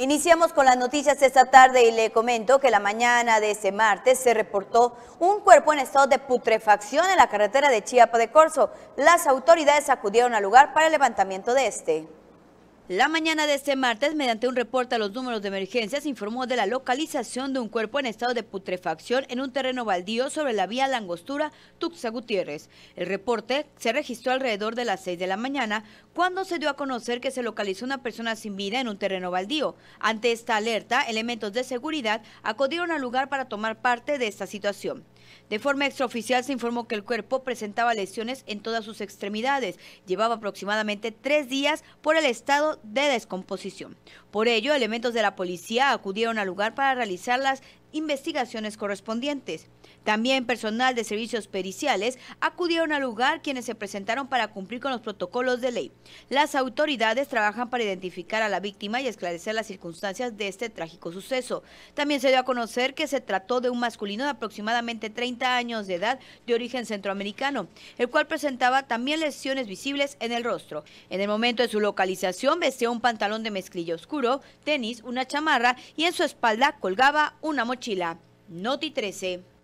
Iniciamos con las noticias esta tarde y le comento que la mañana de ese martes se reportó un cuerpo en estado de putrefacción en la carretera de Chiapa de Corzo. Las autoridades acudieron al lugar para el levantamiento de este. La mañana de este martes, mediante un reporte a los números de emergencias, informó de la localización de un cuerpo en estado de putrefacción en un terreno baldío sobre la vía Langostura Tuxa Gutiérrez. El reporte se registró alrededor de las 6 de la mañana, cuando se dio a conocer que se localizó una persona sin vida en un terreno baldío. Ante esta alerta, elementos de seguridad acudieron al lugar para tomar parte de esta situación. De forma extraoficial se informó que el cuerpo presentaba lesiones en todas sus extremidades. Llevaba aproximadamente tres días por el estado de descomposición. Por ello, elementos de la policía acudieron al lugar para realizar las investigaciones correspondientes. También personal de servicios periciales acudieron al lugar quienes se presentaron para cumplir con los protocolos de ley. Las autoridades trabajan para identificar a la víctima y esclarecer las circunstancias de este trágico suceso. También se dio a conocer que se trató de un masculino de aproximadamente 30 años de edad de origen centroamericano, el cual presentaba también lesiones visibles en el rostro. En el momento de su localización vestía un pantalón de mezclilla oscuro, tenis, una chamarra y en su espalda colgaba una mochila mochila. Noti 13.